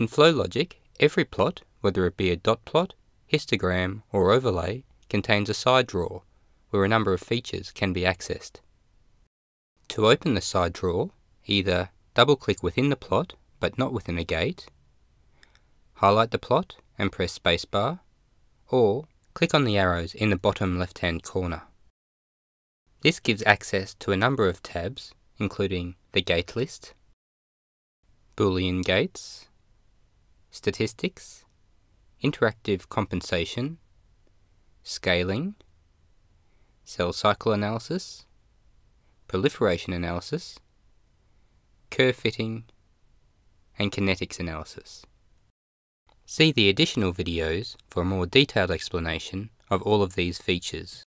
In flow logic, every plot, whether it be a dot plot, histogram, or overlay, contains a side drawer, where a number of features can be accessed. To open the side drawer, either double-click within the plot, but not within a gate, highlight the plot and press spacebar, or click on the arrows in the bottom left-hand corner. This gives access to a number of tabs, including the gate list, boolean gates, statistics, interactive compensation, scaling, cell cycle analysis, proliferation analysis, curve fitting, and kinetics analysis. See the additional videos for a more detailed explanation of all of these features.